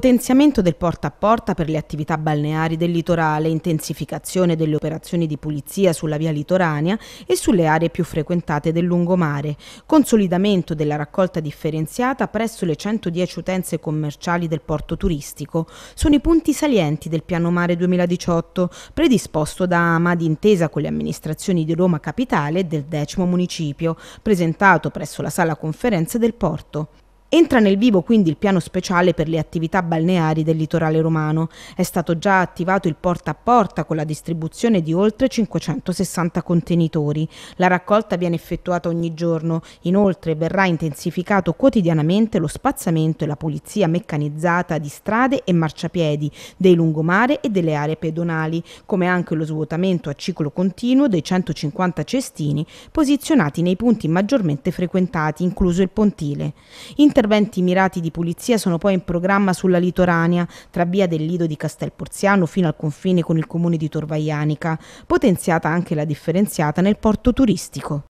potenziamento del porta a porta per le attività balneari del litorale, intensificazione delle operazioni di pulizia sulla via litoranea e sulle aree più frequentate del lungomare, consolidamento della raccolta differenziata presso le 110 utenze commerciali del porto turistico, sono i punti salienti del Piano Mare 2018, predisposto da AMA d'intesa con le amministrazioni di Roma Capitale e del decimo municipio, presentato presso la sala conferenze del porto. Entra nel vivo quindi il piano speciale per le attività balneari del litorale romano. È stato già attivato il porta a porta con la distribuzione di oltre 560 contenitori. La raccolta viene effettuata ogni giorno. Inoltre verrà intensificato quotidianamente lo spazzamento e la pulizia meccanizzata di strade e marciapiedi, dei lungomare e delle aree pedonali, come anche lo svuotamento a ciclo continuo dei 150 cestini posizionati nei punti maggiormente frequentati, incluso il pontile. In Interventi mirati di pulizia sono poi in programma sulla litoranea, tra via del Lido di Castelporziano fino al confine con il comune di Torvaianica, potenziata anche la differenziata nel porto turistico.